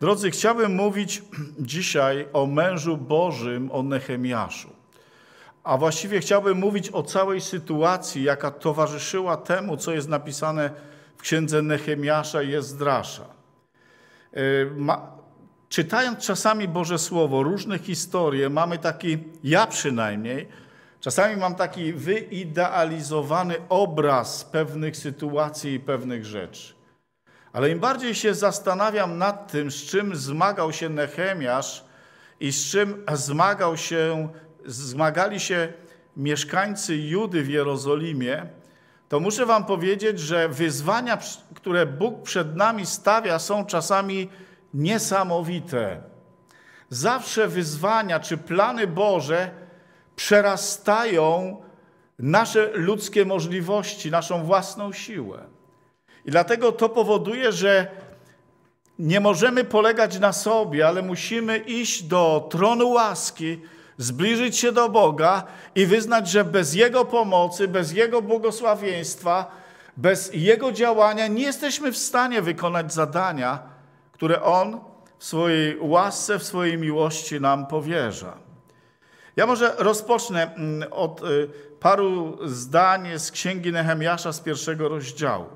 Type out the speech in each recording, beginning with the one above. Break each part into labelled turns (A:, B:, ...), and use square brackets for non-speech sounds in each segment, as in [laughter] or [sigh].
A: Drodzy, chciałbym mówić dzisiaj o mężu Bożym, o Nehemiaszu. A właściwie chciałbym mówić o całej sytuacji, jaka towarzyszyła temu, co jest napisane w księdze Nehemiasza i Ezdrasza. Y, ma, czytając czasami Boże Słowo, różne historie, mamy taki, ja przynajmniej, czasami mam taki wyidealizowany obraz pewnych sytuacji i pewnych rzeczy. Ale im bardziej się zastanawiam nad tym, z czym zmagał się Nehemiasz i z czym zmagał się, zmagali się mieszkańcy Judy w Jerozolimie, to muszę wam powiedzieć, że wyzwania, które Bóg przed nami stawia, są czasami niesamowite. Zawsze wyzwania czy plany Boże przerastają nasze ludzkie możliwości, naszą własną siłę. I dlatego to powoduje, że nie możemy polegać na sobie, ale musimy iść do tronu łaski, zbliżyć się do Boga i wyznać, że bez Jego pomocy, bez Jego błogosławieństwa, bez Jego działania nie jesteśmy w stanie wykonać zadania, które On w swojej łasce, w swojej miłości nam powierza. Ja może rozpocznę mm, od y, paru zdań z księgi Nehemiasza z pierwszego rozdziału.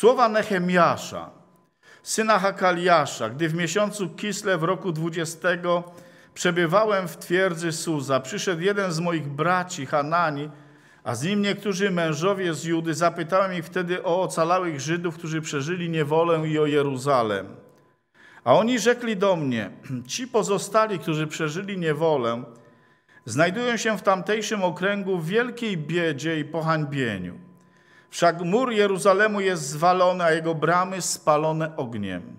A: Słowa Nehemiasza, syna Hakaliasza, gdy w miesiącu Kisle w roku 20 przebywałem w twierdzy Suza, przyszedł jeden z moich braci, Hanani, a z nim niektórzy mężowie z Judy, zapytałem ich wtedy o ocalałych Żydów, którzy przeżyli niewolę i o Jeruzalem. A oni rzekli do mnie, [clears throat] ci pozostali, którzy przeżyli niewolę, znajdują się w tamtejszym okręgu w wielkiej biedzie i pohańbieniu. Wszak mur Jeruzalemu jest zwalony, a jego bramy spalone ogniem.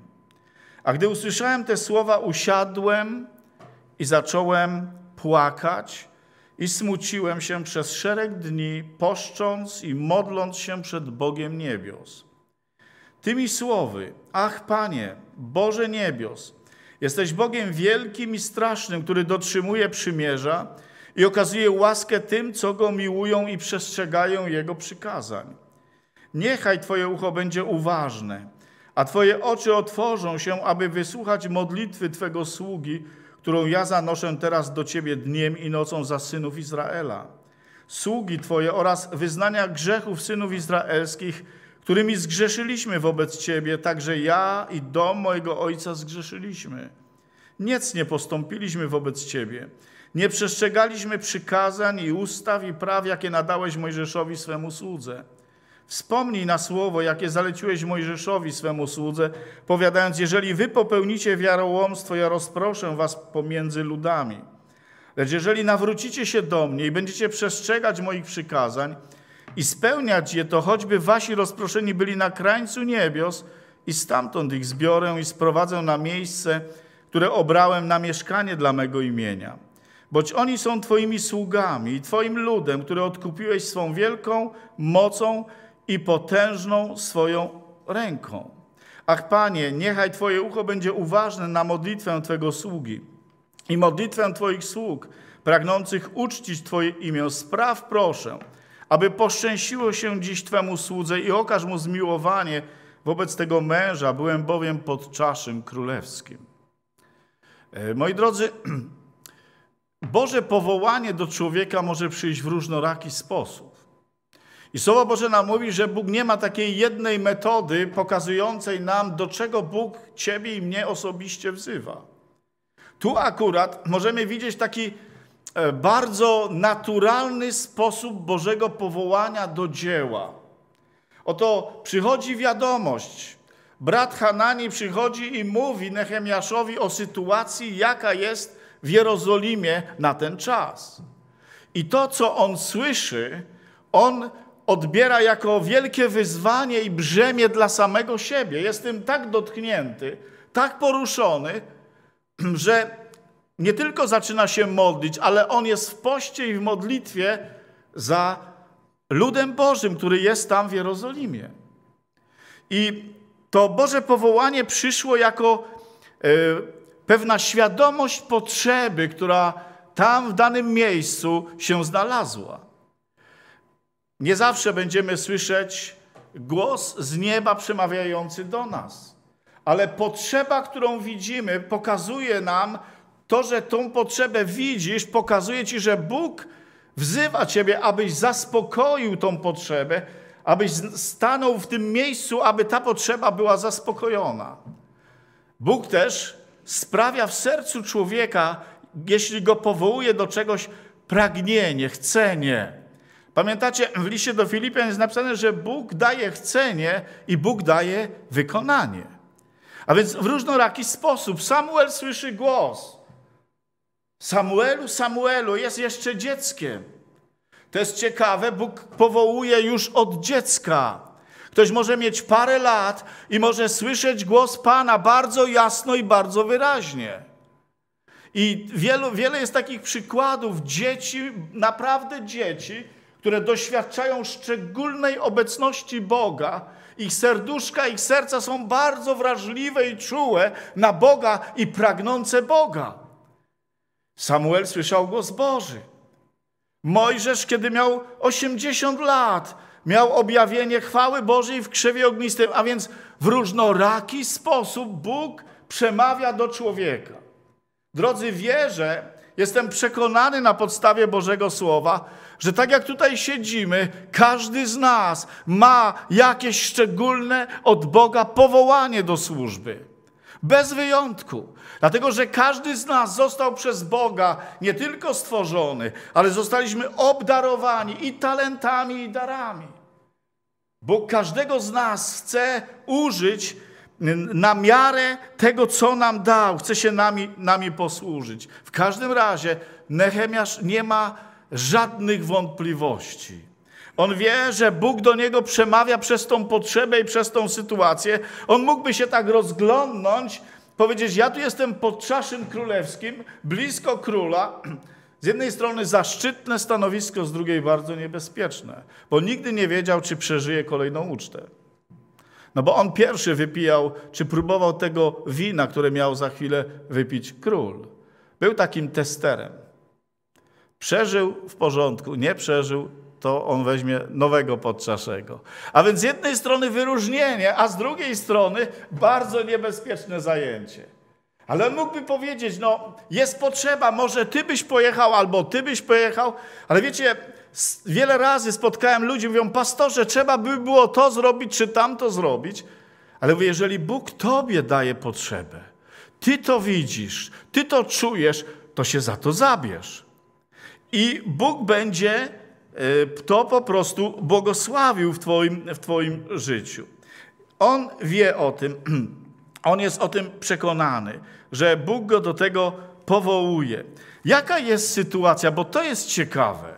A: A gdy usłyszałem te słowa, usiadłem i zacząłem płakać i smuciłem się przez szereg dni, poszcząc i modląc się przed Bogiem niebios. Tymi słowy, ach Panie, Boże niebios, jesteś Bogiem wielkim i strasznym, który dotrzymuje przymierza i okazuje łaskę tym, co Go miłują i przestrzegają Jego przykazań. Niechaj Twoje ucho będzie uważne, a Twoje oczy otworzą się, aby wysłuchać modlitwy Twego sługi, którą ja zanoszę teraz do Ciebie dniem i nocą za synów Izraela. Sługi Twoje oraz wyznania grzechów synów izraelskich, którymi zgrzeszyliśmy wobec Ciebie, także ja i dom mojego ojca zgrzeszyliśmy. Nic nie postąpiliśmy wobec Ciebie. Nie przestrzegaliśmy przykazań i ustaw i praw, jakie nadałeś Mojżeszowi swemu słudze. Wspomnij na słowo, jakie zaleciłeś Mojżeszowi swemu słudze, powiadając, jeżeli wy popełnicie wiarołomstwo, ja rozproszę was pomiędzy ludami. Lecz jeżeli nawrócicie się do mnie i będziecie przestrzegać moich przykazań i spełniać je, to choćby wasi rozproszeni byli na krańcu niebios i stamtąd ich zbiorę i sprowadzę na miejsce, które obrałem na mieszkanie dla mego imienia. Boć oni są twoimi sługami i twoim ludem, który odkupiłeś swą wielką mocą, i potężną swoją ręką. Ach Panie, niechaj Twoje ucho będzie uważne na modlitwę Twego sługi i modlitwę Twoich sług, pragnących uczcić Twoje imię. Spraw proszę, aby poszczęściło się dziś Twemu słudze i okaż mu zmiłowanie wobec tego męża, byłem bowiem pod czaszym królewskim. E, moi drodzy, [clears throat] Boże powołanie do człowieka może przyjść w różnoraki sposób. I Słowo Boże nam mówi, że Bóg nie ma takiej jednej metody pokazującej nam, do czego Bóg ciebie i mnie osobiście wzywa. Tu akurat możemy widzieć taki e, bardzo naturalny sposób Bożego powołania do dzieła. Oto przychodzi wiadomość. Brat Hanani przychodzi i mówi Nehemiaszowi o sytuacji, jaka jest w Jerozolimie na ten czas. I to, co on słyszy, on odbiera jako wielkie wyzwanie i brzemię dla samego siebie. Jestem tak dotknięty, tak poruszony, [clears throat] że nie tylko zaczyna się modlić, ale on jest w poście i w modlitwie za ludem Bożym, który jest tam w Jerozolimie. I to Boże powołanie przyszło jako e, pewna świadomość potrzeby, która tam w danym miejscu się znalazła. Nie zawsze będziemy słyszeć głos z nieba przemawiający do nas, ale potrzeba, którą widzimy, pokazuje nam to, że tą potrzebę widzisz, pokazuje ci, że Bóg wzywa ciebie, abyś zaspokoił tą potrzebę, abyś stanął w tym miejscu, aby ta potrzeba była zaspokojona. Bóg też sprawia w sercu człowieka, jeśli go powołuje do czegoś, pragnienie, chcenie. Pamiętacie, w liście do Filipian jest napisane, że Bóg daje chcenie i Bóg daje wykonanie. A więc w różnoraki sposób Samuel słyszy głos. Samuelu, Samuelu, jest jeszcze dzieckiem. To jest ciekawe, Bóg powołuje już od dziecka. Ktoś może mieć parę lat i może słyszeć głos Pana bardzo jasno i bardzo wyraźnie. I wielu, wiele jest takich przykładów dzieci, naprawdę dzieci, które doświadczają szczególnej obecności Boga, ich serduszka, ich serca są bardzo wrażliwe i czułe na Boga i pragnące Boga. Samuel słyszał głos Boży. Mojżesz, kiedy miał 80 lat, miał objawienie chwały Bożej w krzewie ognistym, a więc w różnoraki sposób Bóg przemawia do człowieka. Drodzy, wierzę, Jestem przekonany na podstawie Bożego Słowa, że tak jak tutaj siedzimy, każdy z nas ma jakieś szczególne od Boga powołanie do służby. Bez wyjątku. Dlatego, że każdy z nas został przez Boga nie tylko stworzony, ale zostaliśmy obdarowani i talentami, i darami. Bóg każdego z nas chce użyć na miarę tego, co nam dał. Chce się nami, nami posłużyć. W każdym razie Nehemiasz nie ma żadnych wątpliwości. On wie, że Bóg do niego przemawia przez tą potrzebę i przez tą sytuację. On mógłby się tak rozglądnąć, powiedzieć: Ja tu jestem pod czaszym królewskim, blisko króla. Z jednej strony zaszczytne stanowisko, z drugiej bardzo niebezpieczne, bo nigdy nie wiedział, czy przeżyje kolejną ucztę. No bo on pierwszy wypijał, czy próbował tego wina, które miał za chwilę wypić król. Był takim testerem. Przeżył w porządku, nie przeżył, to on weźmie nowego podczaszego. A więc z jednej strony wyróżnienie, a z drugiej strony bardzo niebezpieczne zajęcie. Ale on mógłby powiedzieć, no jest potrzeba, może ty byś pojechał, albo ty byś pojechał, ale wiecie, Wiele razy spotkałem ludzi, mówią, pastorze, trzeba by było to zrobić, czy tamto zrobić. Ale mówię, jeżeli Bóg tobie daje potrzebę, ty to widzisz, ty to czujesz, to się za to zabierz. I Bóg będzie e, to po prostu błogosławił w twoim, w twoim życiu. On wie o tym, [clears throat] on jest o tym przekonany, że Bóg go do tego powołuje. Jaka jest sytuacja, bo to jest ciekawe.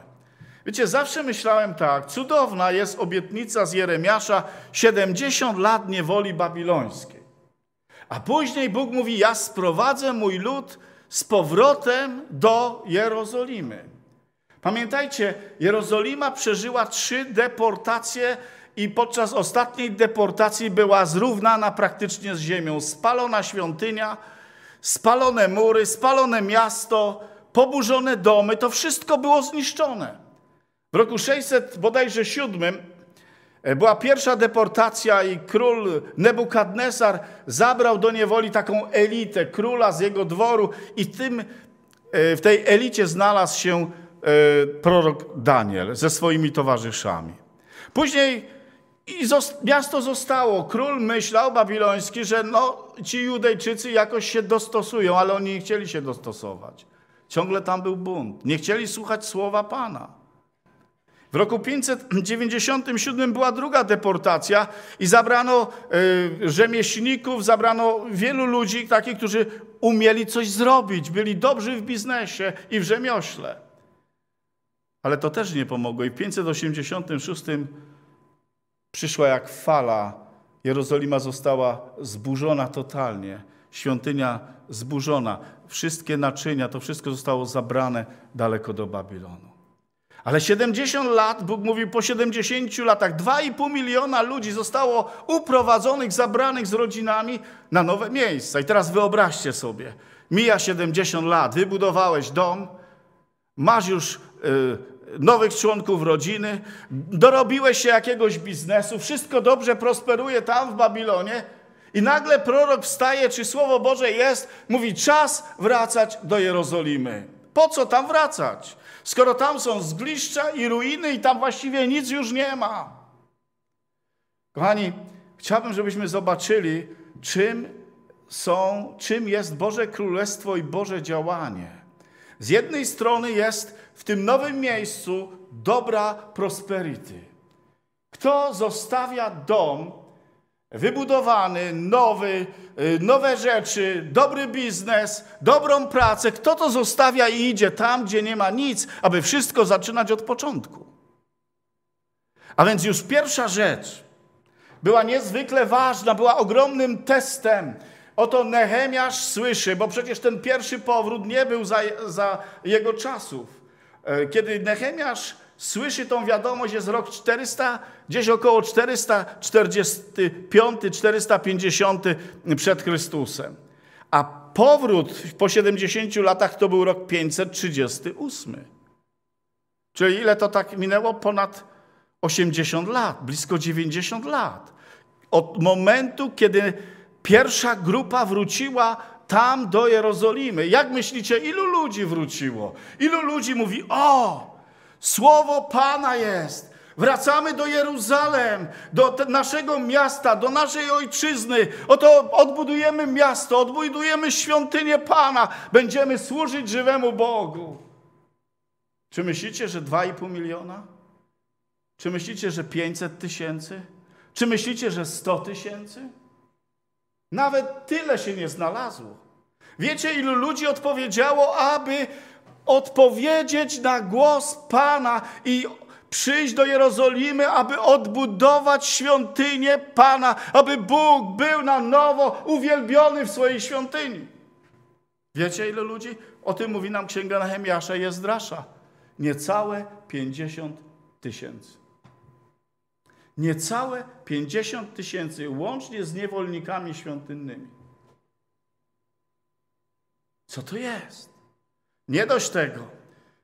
A: Wiecie, zawsze myślałem tak, cudowna jest obietnica z Jeremiasza 70 lat niewoli babilońskiej. A później Bóg mówi: Ja sprowadzę mój lud z powrotem do Jerozolimy. Pamiętajcie, Jerozolima przeżyła trzy deportacje i podczas ostatniej deportacji była zrównana praktycznie z ziemią. Spalona świątynia, spalone mury, spalone miasto, poburzone domy to wszystko było zniszczone. W roku 600, bodajże 7, e, była pierwsza deportacja i król Nebukadnesar zabrał do niewoli taką elitę, króla z jego dworu i tym, e, w tej elicie znalazł się e, prorok Daniel ze swoimi towarzyszami. Później miasto zostało. Król myślał, babiloński, że no, ci Judejczycy jakoś się dostosują, ale oni nie chcieli się dostosować. Ciągle tam był bunt. Nie chcieli słuchać słowa Pana. W roku 597 była druga deportacja i zabrano y, rzemieślników, zabrano wielu ludzi, takich, którzy umieli coś zrobić, byli dobrzy w biznesie i w rzemiośle. Ale to też nie pomogło i w 586 przyszła jak fala. Jerozolima została zburzona totalnie, świątynia zburzona, wszystkie naczynia, to wszystko zostało zabrane daleko do Babilonu. Ale 70 lat, Bóg mówił, po 70 latach 2,5 miliona ludzi zostało uprowadzonych, zabranych z rodzinami na nowe miejsca. I teraz wyobraźcie sobie, mija 70 lat, wybudowałeś dom, masz już y, nowych członków rodziny, dorobiłeś się jakiegoś biznesu, wszystko dobrze prosperuje tam w Babilonie i nagle prorok wstaje, czy Słowo Boże jest, mówi czas wracać do Jerozolimy. Po co tam wracać? skoro tam są zgliszcza i ruiny i tam właściwie nic już nie ma. Kochani, chciałbym, żebyśmy zobaczyli, czym są, czym jest Boże Królestwo i Boże działanie. Z jednej strony jest w tym nowym miejscu dobra prosperity. Kto zostawia dom, wybudowany, nowy, y, nowe rzeczy, dobry biznes, dobrą pracę. Kto to zostawia i idzie tam, gdzie nie ma nic, aby wszystko zaczynać od początku? A więc już pierwsza rzecz była niezwykle ważna, była ogromnym testem. Oto Nehemiasz słyszy, bo przecież ten pierwszy powrót nie był za, za jego czasów. E, kiedy Nehemiasz słyszy tą wiadomość, jest rok 400, gdzieś około 445, 450 przed Chrystusem. A powrót po 70 latach to był rok 538. Czyli ile to tak minęło? Ponad 80 lat, blisko 90 lat. Od momentu, kiedy pierwsza grupa wróciła tam do Jerozolimy. Jak myślicie, ilu ludzi wróciło? Ilu ludzi mówi, o, Słowo Pana jest. Wracamy do Jeruzalem, do naszego miasta, do naszej ojczyzny. Oto odbudujemy miasto, odbudujemy świątynię Pana, będziemy służyć żywemu Bogu. Czy myślicie, że 2,5 miliona? Czy myślicie, że 500 tysięcy? Czy myślicie, że 100 tysięcy? Nawet tyle się nie znalazło. Wiecie, ilu ludzi odpowiedziało, aby odpowiedzieć na głos Pana i przyjść do Jerozolimy, aby odbudować świątynię Pana, aby Bóg był na nowo uwielbiony w swojej świątyni. Wiecie, ile ludzi? O tym mówi nam księga Nehemiasza i Jezdrasza. Niecałe 50 tysięcy. Niecałe 50 tysięcy, łącznie z niewolnikami świątynnymi. Co to jest? Nie dość tego.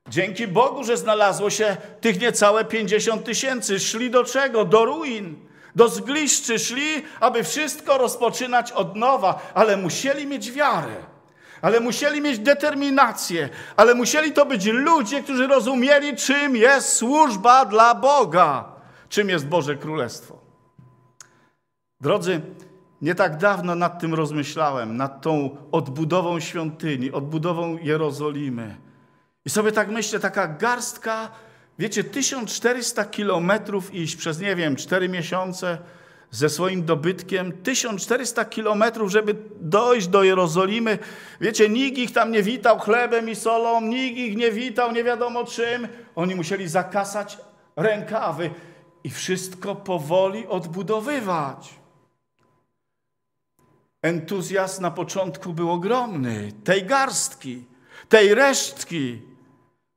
A: Dzięki Bogu, że znalazło się tych niecałe 50 tysięcy. Szli do czego? Do ruin, do zgliszczy. Szli, aby wszystko rozpoczynać od nowa, ale musieli mieć wiarę. Ale musieli mieć determinację, ale musieli to być ludzie, którzy rozumieli, czym jest służba dla Boga, czym jest Boże Królestwo. Drodzy, nie tak dawno nad tym rozmyślałem, nad tą odbudową świątyni, odbudową Jerozolimy. I sobie tak myślę, taka garstka, wiecie, 1400 kilometrów iść przez, nie wiem, 4 miesiące ze swoim dobytkiem, 1400 kilometrów, żeby dojść do Jerozolimy. Wiecie, nikt ich tam nie witał chlebem i solą, nikt ich nie witał nie wiadomo czym. Oni musieli zakasać rękawy i wszystko powoli odbudowywać entuzjazm na początku był ogromny tej garstki, tej resztki,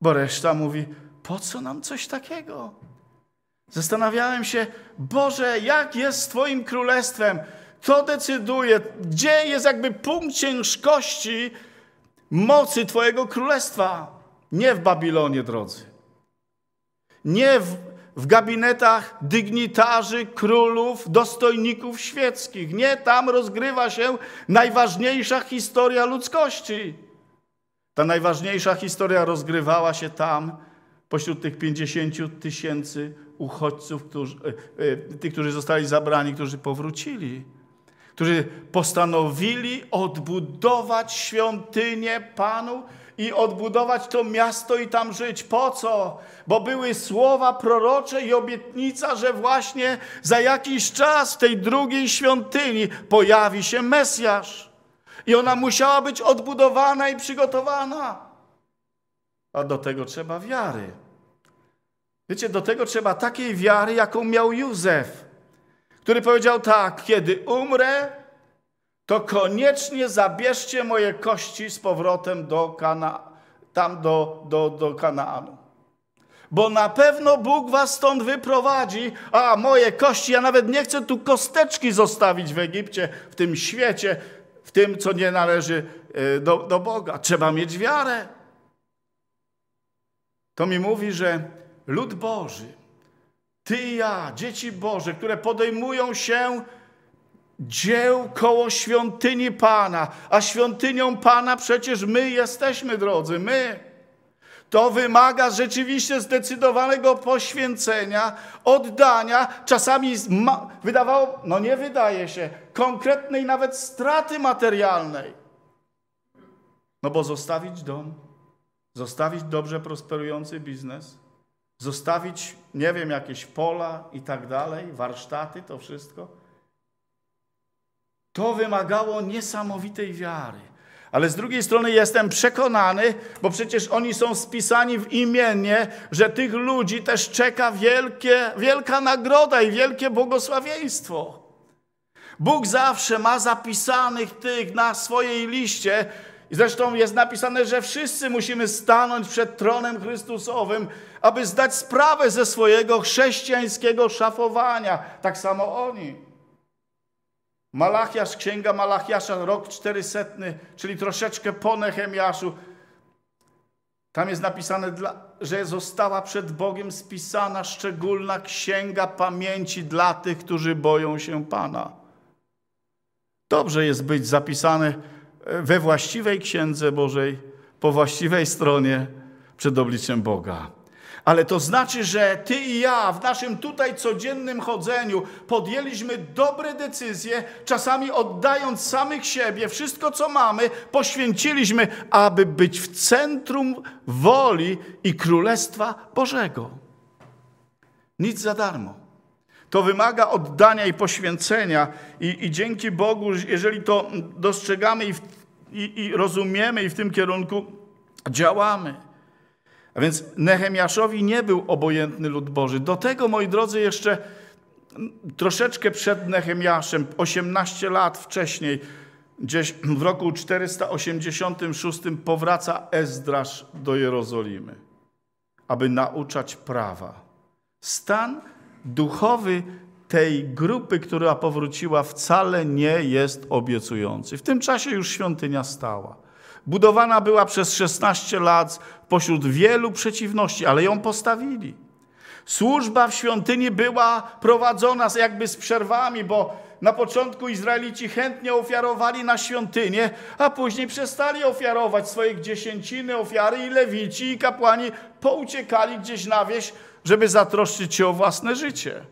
A: bo reszta mówi: Po co nam coś takiego? Zastanawiałem się, Boże, jak jest z Twoim królestwem? To decyduje, gdzie jest jakby punkt ciężkości mocy Twojego królestwa. Nie w Babilonie, drodzy. Nie w w gabinetach dygnitarzy, królów, dostojników świeckich. Nie, tam rozgrywa się najważniejsza historia ludzkości. Ta najważniejsza historia rozgrywała się tam, pośród tych 50 tysięcy uchodźców, którzy, e, e, tych, którzy zostali zabrani, którzy powrócili, którzy postanowili odbudować świątynię Panu i odbudować to miasto i tam żyć. Po co? Bo były słowa prorocze i obietnica, że właśnie za jakiś czas w tej drugiej świątyni pojawi się Mesjasz. I ona musiała być odbudowana i przygotowana. A do tego trzeba wiary. Wiecie, do tego trzeba takiej wiary, jaką miał Józef, który powiedział tak: kiedy umrę, to koniecznie zabierzcie moje kości z powrotem do Kana, tam do, do, do Kanaanu. Bo na pewno Bóg was stąd wyprowadzi, a moje kości, ja nawet nie chcę tu kosteczki zostawić w Egipcie, w tym świecie, w tym, co nie należy e, do, do Boga. Trzeba mieć wiarę. To mi mówi, że lud Boży, ty i ja, dzieci Boże, które podejmują się dzieł koło świątyni Pana, a świątynią Pana przecież my jesteśmy, drodzy, my. To wymaga rzeczywiście zdecydowanego poświęcenia, oddania, czasami wydawało, no nie wydaje się, konkretnej nawet straty materialnej. No bo zostawić dom, zostawić dobrze prosperujący biznes, zostawić, nie wiem, jakieś pola i tak dalej, warsztaty, to wszystko – to wymagało niesamowitej wiary. Ale z drugiej strony jestem przekonany, bo przecież oni są spisani w imiennie, że tych ludzi też czeka wielkie, wielka nagroda i wielkie błogosławieństwo. Bóg zawsze ma zapisanych tych na swojej liście. I zresztą jest napisane, że wszyscy musimy stanąć przed tronem Chrystusowym, aby zdać sprawę ze swojego chrześcijańskiego szafowania. Tak samo oni. Malachiasz, księga Malachiasza, rok 400, czyli troszeczkę po Nehemiaszu. Tam jest napisane, że została przed Bogiem spisana szczególna księga pamięci dla tych, którzy boją się Pana. Dobrze jest być zapisany e, we właściwej księdze Bożej, po właściwej stronie przed obliczem Boga. Ale to znaczy, że ty i ja w naszym tutaj codziennym chodzeniu podjęliśmy dobre decyzje, czasami oddając samych siebie, wszystko co mamy, poświęciliśmy, aby być w centrum woli i Królestwa Bożego. Nic za darmo. To wymaga oddania i poświęcenia, i, i dzięki Bogu, jeżeli to dostrzegamy i, w, i, i rozumiemy i w tym kierunku działamy. A więc Nehemiaszowi nie był obojętny lud Boży. Do tego, moi drodzy, jeszcze troszeczkę przed Nehemiaszem, 18 lat wcześniej, gdzieś w roku 486 powraca Ezdrasz do Jerozolimy, aby nauczać prawa. Stan duchowy tej grupy, która powróciła, wcale nie jest obiecujący. W tym czasie już świątynia stała. Budowana była przez 16 lat pośród wielu przeciwności, ale ją postawili. Służba w świątyni była prowadzona jakby z przerwami, bo na początku Izraelici chętnie ofiarowali na świątynię, a później przestali ofiarować swoje dziesięciny ofiary i lewici i kapłani pouciekali gdzieś na wieś, żeby zatroszczyć się o własne życie.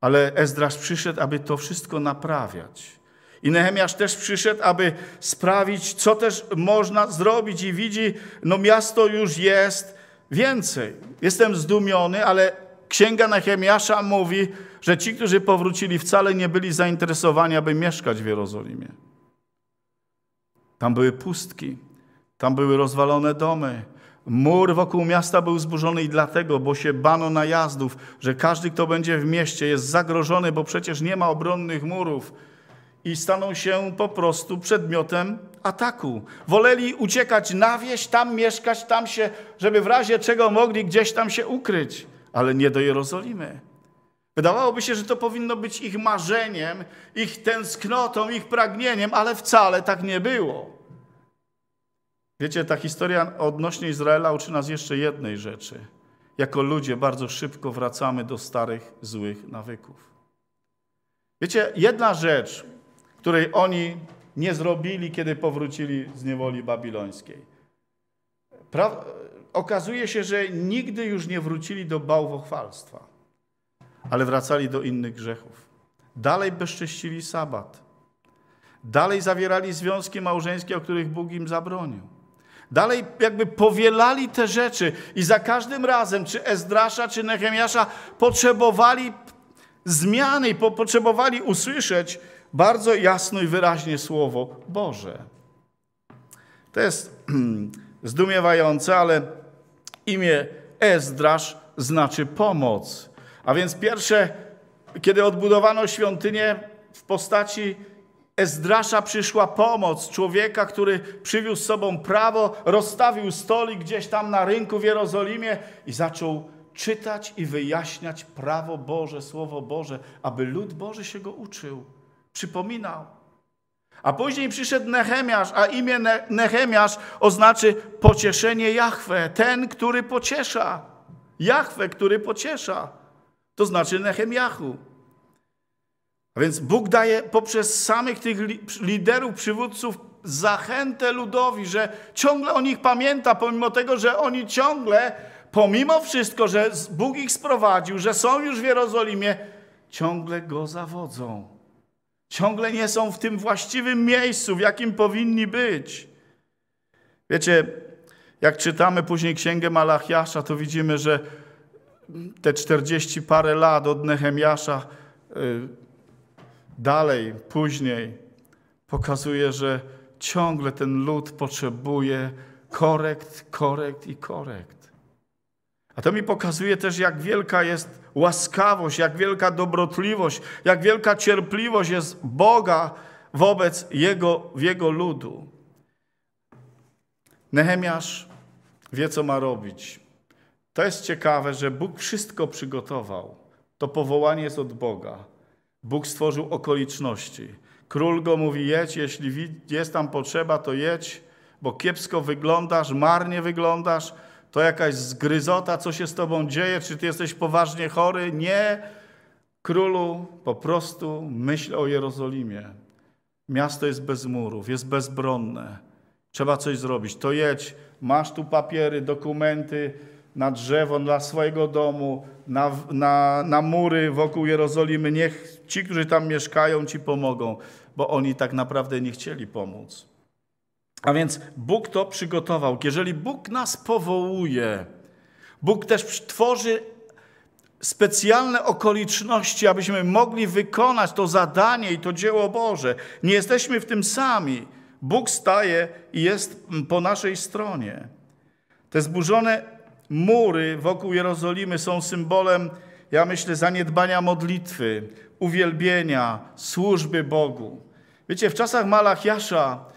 A: Ale Ezdrasz przyszedł, aby to wszystko naprawiać. I Nehemiasz też przyszedł, aby sprawić, co też można zrobić i widzi, no miasto już jest więcej. Jestem zdumiony, ale księga Nehemiasza mówi, że ci, którzy powrócili, wcale nie byli zainteresowani, aby mieszkać w Jerozolimie. Tam były pustki, tam były rozwalone domy. Mur wokół miasta był zburzony i dlatego, bo się bano najazdów, że każdy, kto będzie w mieście, jest zagrożony, bo przecież nie ma obronnych murów i staną się po prostu przedmiotem ataku. Woleli uciekać na wieś, tam mieszkać, tam się, żeby w razie czego mogli gdzieś tam się ukryć, ale nie do Jerozolimy. Wydawałoby się, że to powinno być ich marzeniem, ich tęsknotą, ich pragnieniem, ale wcale tak nie było. Wiecie, ta historia odnośnie Izraela uczy nas jeszcze jednej rzeczy. Jako ludzie bardzo szybko wracamy do starych, złych nawyków. Wiecie, jedna rzecz, której oni nie zrobili, kiedy powrócili z niewoli babilońskiej. Pra... Okazuje się, że nigdy już nie wrócili do bałwochwalstwa, ale wracali do innych grzechów. Dalej bezcześcili sabat. Dalej zawierali związki małżeńskie, o których Bóg im zabronił. Dalej jakby powielali te rzeczy i za każdym razem, czy Ezdrasza, czy Nehemiasza, potrzebowali zmiany, potrzebowali usłyszeć, bardzo jasno i wyraźnie słowo Boże. To jest [clears throat] zdumiewające, ale imię Ezdrasz znaczy pomoc. A więc pierwsze, kiedy odbudowano świątynię w postaci Ezdrasza przyszła pomoc człowieka, który przywiózł z sobą prawo, rozstawił stolik gdzieś tam na rynku w Jerozolimie i zaczął czytać i wyjaśniać prawo Boże, Słowo Boże, aby lud Boży się go uczył przypominał. A później przyszedł Nehemiasz, a imię Nehemiasz oznaczy pocieszenie Jahwe, ten, który pociesza. Jahwe, który pociesza. To znaczy Nehemiachu. A więc Bóg daje poprzez samych tych liderów, przywódców zachętę ludowi, że ciągle o nich pamięta, pomimo tego, że oni ciągle, pomimo wszystko, że Bóg ich sprowadził, że są już w Jerozolimie, ciągle go zawodzą ciągle nie są w tym właściwym miejscu, w jakim powinni być. Wiecie, jak czytamy później Księgę Malachiasza, to widzimy, że te 40 parę lat od Nehemiasza y, dalej, później pokazuje, że ciągle ten lud potrzebuje korekt, korekt i korekt. A to mi pokazuje też, jak wielka jest łaskawość, jak wielka dobrotliwość, jak wielka cierpliwość jest Boga wobec Jego, Jego ludu. Nehemiasz wie, co ma robić. To jest ciekawe, że Bóg wszystko przygotował. To powołanie jest od Boga. Bóg stworzył okoliczności. Król go mówi: jedź, jeśli jest tam potrzeba, to jedź, bo kiepsko wyglądasz, marnie wyglądasz to jakaś zgryzota, co się z tobą dzieje, czy ty jesteś poważnie chory. Nie, królu, po prostu myśl o Jerozolimie. Miasto jest bez murów, jest bezbronne. Trzeba coś zrobić. To jedź, masz tu papiery, dokumenty na drzewo dla swojego domu, na, na, na mury wokół Jerozolimy. Niech ci, którzy tam mieszkają, ci pomogą, bo oni tak naprawdę nie chcieli pomóc. A więc Bóg to przygotował. Jeżeli Bóg nas powołuje, Bóg też tworzy specjalne okoliczności, abyśmy mogli wykonać to zadanie i to dzieło Boże. Nie jesteśmy w tym sami. Bóg staje i jest po naszej stronie. Te zburzone mury wokół Jerozolimy są symbolem, ja myślę, zaniedbania modlitwy, uwielbienia, służby Bogu. Wiecie, w czasach Malachiasza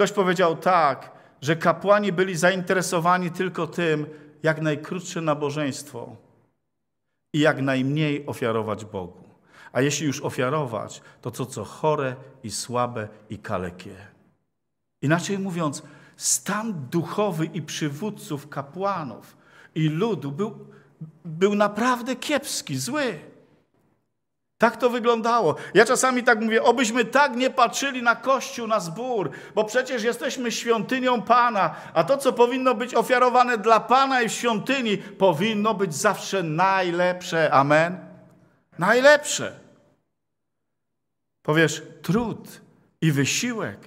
A: Ktoś powiedział tak, że kapłani byli zainteresowani tylko tym, jak najkrótsze nabożeństwo i jak najmniej ofiarować Bogu. A jeśli już ofiarować, to co co chore i słabe i kalekie. Inaczej mówiąc, stan duchowy i przywódców kapłanów i ludu był, był naprawdę kiepski, zły. Tak to wyglądało. Ja czasami tak mówię, obyśmy tak nie patrzyli na Kościół, na zbór, bo przecież jesteśmy świątynią Pana, a to, co powinno być ofiarowane dla Pana i w świątyni, powinno być zawsze najlepsze. Amen? Najlepsze. Powiesz, trud i wysiłek.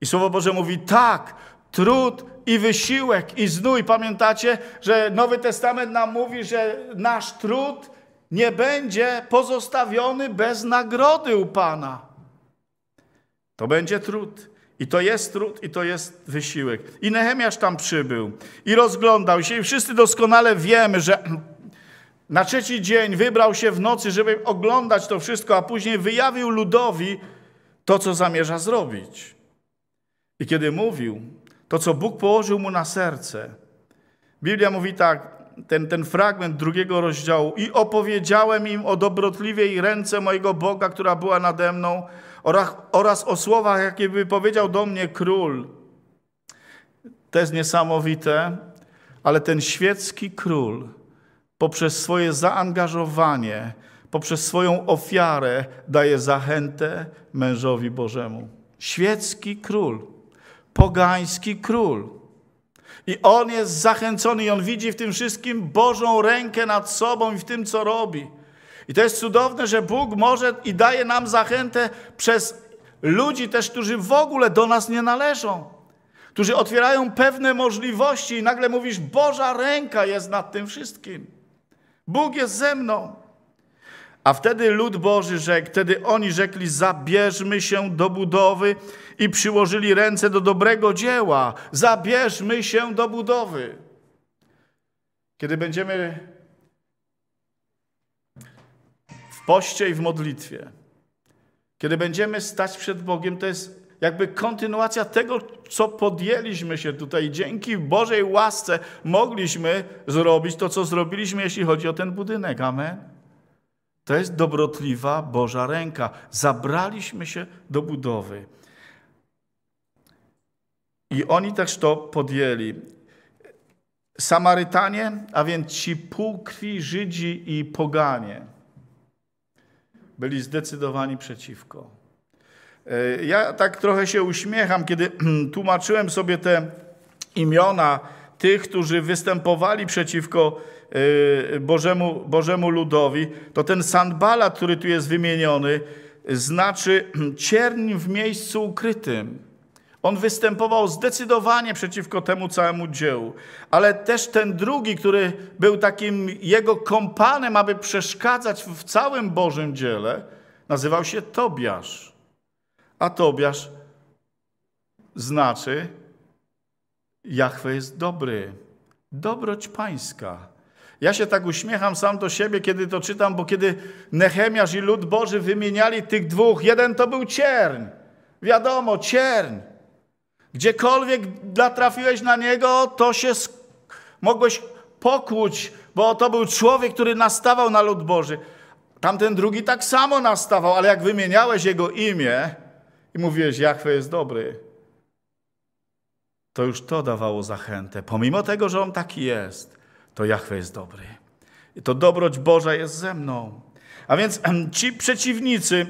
A: I Słowo Boże mówi, tak, trud i wysiłek, i znój. Pamiętacie, że Nowy Testament nam mówi, że nasz trud nie będzie pozostawiony bez nagrody u Pana. To będzie trud. I to jest trud, i to jest wysiłek. I Nehemiasz tam przybył i rozglądał się, i wszyscy doskonale wiemy, że [clears throat] na trzeci dzień wybrał się w nocy, żeby oglądać to wszystko, a później wyjawił ludowi to, co zamierza zrobić. I kiedy mówił to, co Bóg położył mu na serce, Biblia mówi tak: ten, ten fragment drugiego rozdziału. I opowiedziałem im o dobrotliwej ręce mojego Boga, która była nade mną, oraz, oraz o słowach, jakie powiedział do mnie król. To jest niesamowite, ale ten świecki król poprzez swoje zaangażowanie, poprzez swoją ofiarę daje zachętę mężowi Bożemu. Świecki król, pogański król i on jest zachęcony i on widzi w tym wszystkim Bożą rękę nad sobą i w tym, co robi. I to jest cudowne, że Bóg może i daje nam zachętę przez ludzi też, którzy w ogóle do nas nie należą, którzy otwierają pewne możliwości i nagle mówisz, Boża ręka jest nad tym wszystkim. Bóg jest ze mną. A wtedy lud Boży rzekł, wtedy oni rzekli, zabierzmy się do budowy i przyłożyli ręce do dobrego dzieła. Zabierzmy się do budowy. Kiedy będziemy w poście i w modlitwie, kiedy będziemy stać przed Bogiem, to jest jakby kontynuacja tego, co podjęliśmy się tutaj. Dzięki Bożej łasce mogliśmy zrobić to, co zrobiliśmy, jeśli chodzi o ten budynek. Amen. To jest dobrotliwa Boża ręka. Zabraliśmy się do budowy. I oni też to podjęli. Samarytanie, a więc ci półkrwi Żydzi i poganie, byli zdecydowani przeciwko. E, ja tak trochę się uśmiecham, kiedy [clears throat] tłumaczyłem sobie te imiona tych, którzy występowali przeciwko y, Bożemu, Bożemu ludowi, to ten sandbalat, który tu jest wymieniony, znaczy cierń w miejscu ukrytym. On występował zdecydowanie przeciwko temu całemu dziełu. Ale też ten drugi, który był takim jego kompanem, aby przeszkadzać w całym Bożym dziele, nazywał się Tobiasz. A Tobiasz znaczy Jachwę jest dobry, dobroć pańska. Ja się tak uśmiecham sam do siebie, kiedy to czytam, bo kiedy Nehemiasz i lud Boży wymieniali tych dwóch, jeden to był cierń. Wiadomo, cierń. Gdziekolwiek natrafiłeś na niego, to się mogłeś pokłuć, bo to był człowiek, który nastawał na lud Boży. Tamten drugi tak samo nastawał, ale jak wymieniałeś jego imię i mówiłeś, Jachwe jest dobry, to już to dawało zachętę. Pomimo tego, że on taki jest, to Jahwe jest dobry. I to dobroć Boża jest ze mną. A więc ci przeciwnicy,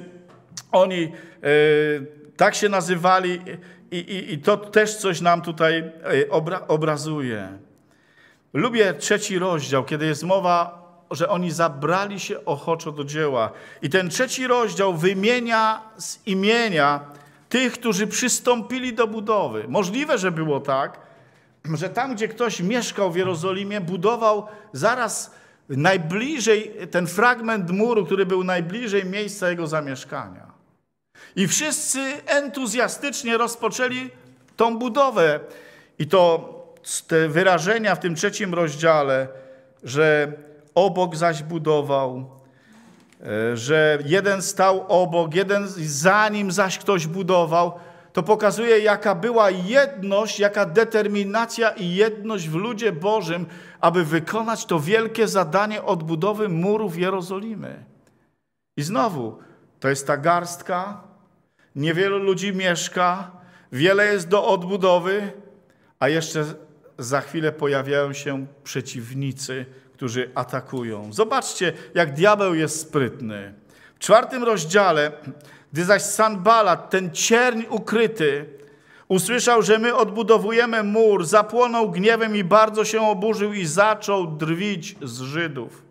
A: oni yy, tak się nazywali i, i, i, to też coś nam tutaj e, obra obrazuje. Lubię trzeci rozdział, kiedy jest mowa, że oni zabrali się ochoczo do dzieła. I ten trzeci rozdział wymienia z imienia tych, którzy przystąpili do budowy. Możliwe, że było tak, że tam, gdzie ktoś mieszkał w Jerozolimie, budował zaraz najbliżej ten fragment muru, który był najbliżej miejsca jego zamieszkania. I wszyscy entuzjastycznie rozpoczęli tą budowę. I to te wyrażenia w tym trzecim rozdziale, że obok zaś budował, E, że jeden stał obok, jeden za nim zaś ktoś budował, to pokazuje, jaka była jedność, jaka determinacja i jedność w ludzie Bożym, aby wykonać to wielkie zadanie odbudowy murów Jerozolimy. I znowu, to jest ta garstka, niewielu ludzi mieszka, wiele jest do odbudowy, a jeszcze za chwilę pojawiają się przeciwnicy którzy atakują. Zobaczcie, jak diabeł jest sprytny. W czwartym rozdziale, gdy zaś Sanbalat, ten cierń ukryty, usłyszał, że my odbudowujemy mur, zapłonął gniewem i bardzo się oburzył i zaczął drwić z Żydów.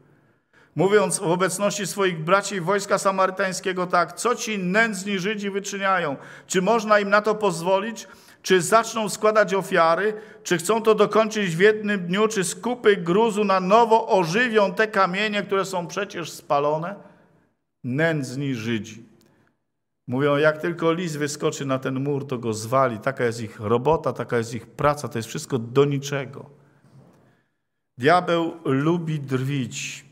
A: Mówiąc w obecności swoich braci wojska samarytańskiego tak, co ci nędzni Żydzi wyczyniają? Czy można im na to pozwolić? czy zaczną składać ofiary, czy chcą to dokończyć w jednym dniu, czy z kupy gruzu na nowo ożywią te kamienie, które są przecież spalone? Nędzni Żydzi. Mówią, jak tylko lis wyskoczy na ten mur, to go zwali. Taka jest ich robota, taka jest ich praca, to jest wszystko do niczego. Diabeł lubi drwić,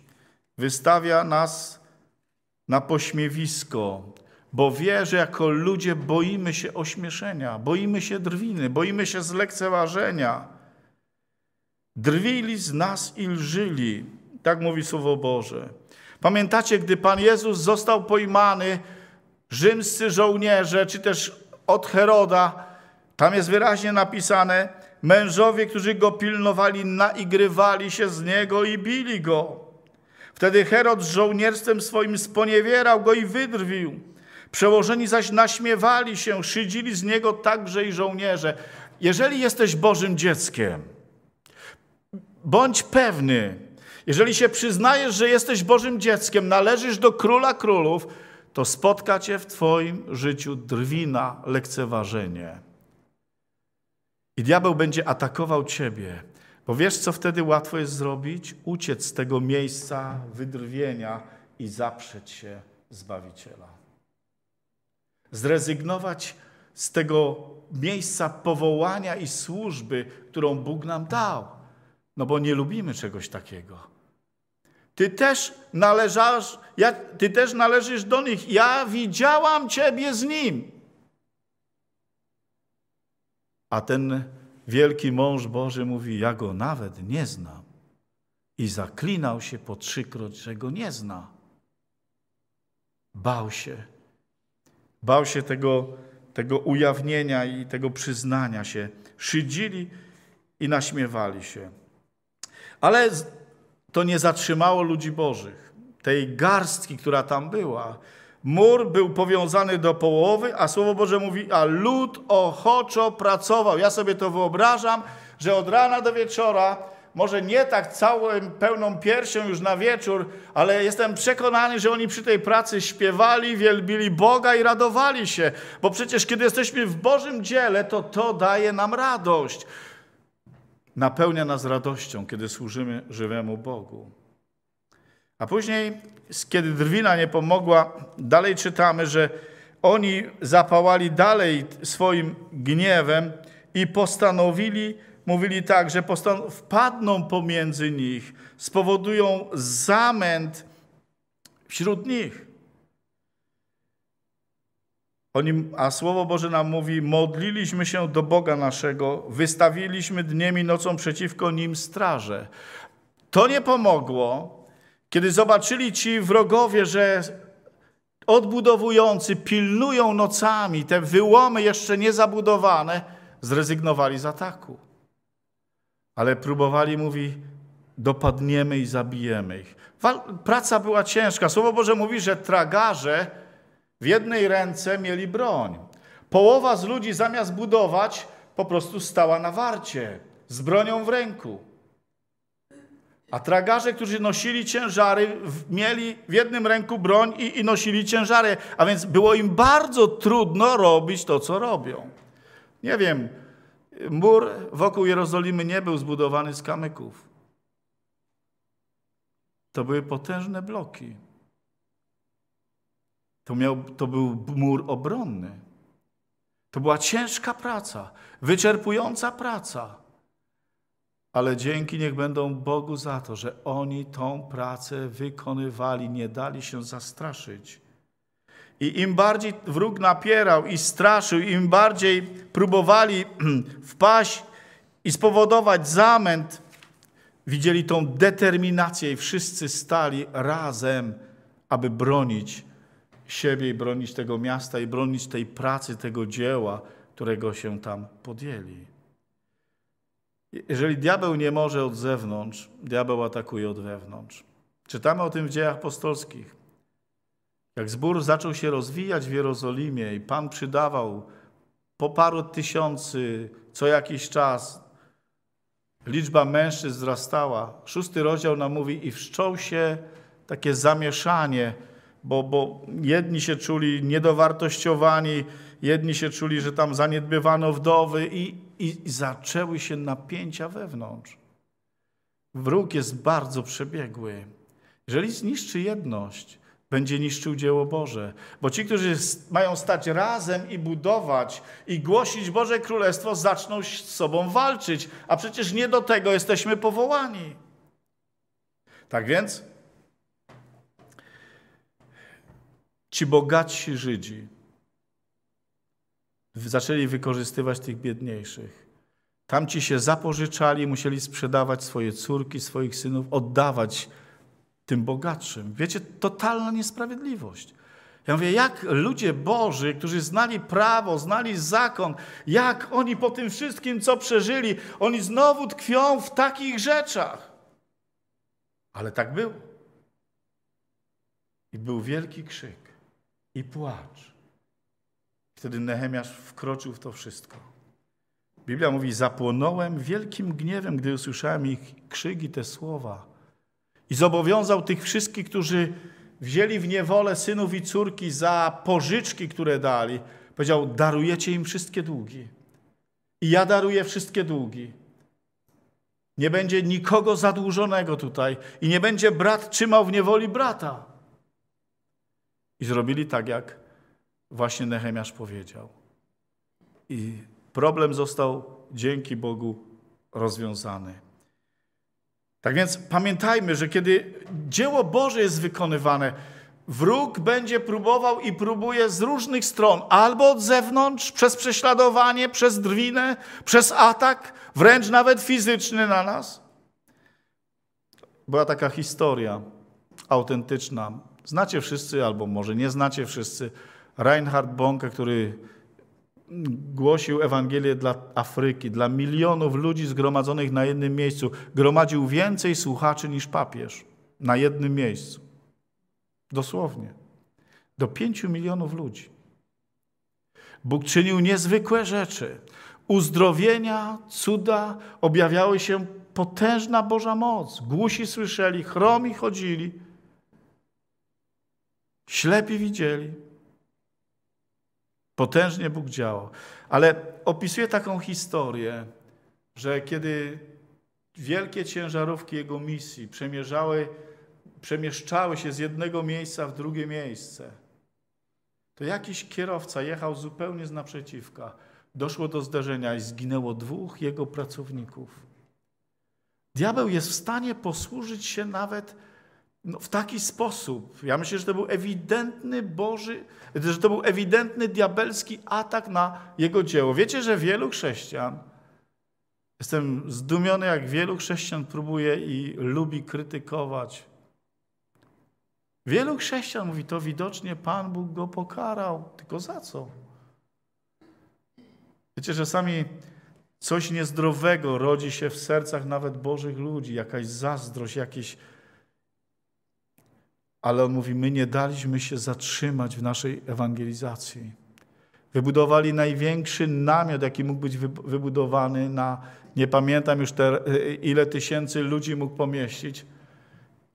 A: wystawia nas na pośmiewisko, bo wie, że jako ludzie boimy się ośmieszenia, boimy się drwiny, boimy się zlekceważenia. Drwili z nas i lżyli, tak mówi Słowo Boże. Pamiętacie, gdy Pan Jezus został pojmany, rzymscy żołnierze, czy też od Heroda, tam jest wyraźnie napisane, mężowie, którzy go pilnowali, naigrywali się z niego i bili go. Wtedy Herod z żołnierstwem swoim sponiewierał go i wydrwił. Przełożeni zaś naśmiewali się, szydzili z niego także i żołnierze. Jeżeli jesteś Bożym dzieckiem, bądź pewny, jeżeli się przyznajesz, że jesteś Bożym dzieckiem, należysz do króla królów, to spotka cię w Twoim życiu drwina, lekceważenie. I diabeł będzie atakował ciebie, bo wiesz, co wtedy łatwo jest zrobić? Uciec z tego miejsca wydrwienia i zaprzeć się Zbawiciela zrezygnować z tego miejsca powołania i służby, którą Bóg nam dał. No bo nie lubimy czegoś takiego. Ty też należasz, ja, ty też należysz do nich. Ja widziałam ciebie z nim. A ten wielki mąż Boży mówi: Ja go nawet nie znam. I zaklinał się po trzykroć, że go nie zna. Bał się Bał się tego, tego ujawnienia i tego przyznania się. Szydzili i naśmiewali się. Ale to nie zatrzymało ludzi bożych. Tej garstki, która tam była. Mur był powiązany do połowy, a Słowo Boże mówi, a lud ochoczo pracował. Ja sobie to wyobrażam, że od rana do wieczora może nie tak całym pełną piersią już na wieczór, ale jestem przekonany, że oni przy tej pracy śpiewali, wielbili Boga i radowali się, bo przecież kiedy jesteśmy w Bożym dziele, to to daje nam radość. Napełnia nas radością, kiedy służymy żywemu Bogu. A później, kiedy drwina nie pomogła, dalej czytamy, że oni zapałali dalej swoim gniewem i postanowili mówili tak, że wpadną pomiędzy nich, spowodują zamęt wśród nich. Oni, a Słowo Boże nam mówi, modliliśmy się do Boga naszego, wystawiliśmy dniem i nocą przeciwko nim straże. To nie pomogło, kiedy zobaczyli ci wrogowie, że odbudowujący pilnują nocami te wyłomy jeszcze niezabudowane, zrezygnowali z ataku. Ale próbowali, mówi, dopadniemy i zabijemy ich. Praca była ciężka. Słowo Boże mówi, że tragarze w jednej ręce mieli broń. Połowa z ludzi zamiast budować, po prostu stała na warcie z bronią w ręku. A tragarze, którzy nosili ciężary, mieli w jednym ręku broń i, i nosili ciężary, a więc było im bardzo trudno robić to, co robią. Nie wiem, mur wokół Jerozolimy nie był zbudowany z kamyków. To były potężne bloki. To, miał, to był mur obronny. To była ciężka praca, wyczerpująca praca. Ale dzięki niech będą Bogu za to, że oni tą pracę wykonywali, nie dali się zastraszyć. I im bardziej wróg napierał i straszył, im bardziej próbowali [clears throat] wpaść i spowodować zamęt, widzieli tą determinację i wszyscy stali razem, aby bronić siebie i bronić tego miasta i bronić tej pracy, tego dzieła, którego się tam podjęli. Jeżeli diabeł nie może od zewnątrz, diabeł atakuje od wewnątrz. Czytamy o tym w dziejach apostolskich. Jak zbór zaczął się rozwijać w Jerozolimie i Pan przydawał po paru tysiący co jakiś czas, liczba mężczyzn wzrastała. Szósty rozdział nam mówi i wszczął się takie zamieszanie, bo, bo jedni się czuli niedowartościowani, jedni się czuli, że tam zaniedbywano wdowy i, i zaczęły się napięcia wewnątrz. Wróg jest bardzo przebiegły. Jeżeli zniszczy jedność, będzie niszczył dzieło Boże. Bo ci, którzy mają stać razem i budować i głosić Boże Królestwo, zaczną z sobą walczyć, a przecież nie do tego jesteśmy powołani. Tak więc ci bogatsi Żydzi zaczęli wykorzystywać tych biedniejszych. Tamci się zapożyczali, musieli sprzedawać swoje córki, swoich synów, oddawać tym bogatszym. Wiecie, totalna niesprawiedliwość. Ja mówię, jak ludzie Boży, którzy znali prawo, znali zakon, jak oni po tym wszystkim, co przeżyli, oni znowu tkwią w takich rzeczach. Ale tak było. I był wielki krzyk i płacz. Wtedy Nehemiasz wkroczył w to wszystko. Biblia mówi, zapłonąłem wielkim gniewem, gdy usłyszałem ich krzyk i te słowa. I zobowiązał tych wszystkich, którzy wzięli w niewolę synów i córki za pożyczki, które dali. Powiedział: Darujecie im wszystkie długi. I ja daruję wszystkie długi. Nie będzie nikogo zadłużonego tutaj i nie będzie brat trzymał w niewoli brata. I zrobili tak, jak właśnie Nehemiasz powiedział. I problem został dzięki Bogu rozwiązany. Tak więc pamiętajmy, że kiedy dzieło Boże jest wykonywane, wróg będzie próbował i próbuje z różnych stron, albo od zewnątrz, przez prześladowanie, przez drwinę, przez atak, wręcz nawet fizyczny na nas. Była taka historia autentyczna. Znacie wszyscy, albo może nie znacie wszyscy, Reinhard Bonke, który głosił Ewangelię dla Afryki, dla milionów ludzi zgromadzonych na jednym miejscu. Gromadził więcej słuchaczy niż papież na jednym miejscu. Dosłownie. Do pięciu milionów ludzi. Bóg czynił niezwykłe rzeczy. Uzdrowienia, cuda, objawiały się potężna Boża moc. Głusi słyszeli, chromi chodzili, ślepi widzieli. Potężnie Bóg działał. Ale opisuje taką historię, że kiedy wielkie ciężarówki jego misji przemierzały, przemieszczały się z jednego miejsca w drugie miejsce, to jakiś kierowca jechał zupełnie z naprzeciwka. Doszło do zderzenia i zginęło dwóch jego pracowników. Diabeł jest w stanie posłużyć się nawet no, w taki sposób. Ja myślę, że to był ewidentny Boży, że to był ewidentny diabelski atak na jego dzieło. Wiecie, że wielu chrześcijan, jestem zdumiony, jak wielu chrześcijan próbuje i lubi krytykować. Wielu chrześcijan mówi, to widocznie Pan Bóg go pokarał. Tylko za co? Wiecie, że sami coś niezdrowego rodzi się w sercach nawet Bożych ludzi, jakaś zazdrość, jakieś ale on mówi: My nie daliśmy się zatrzymać w naszej ewangelizacji. Wybudowali największy namiot, jaki mógł być wybudowany na, nie pamiętam już te, e, ile tysięcy ludzi mógł pomieścić,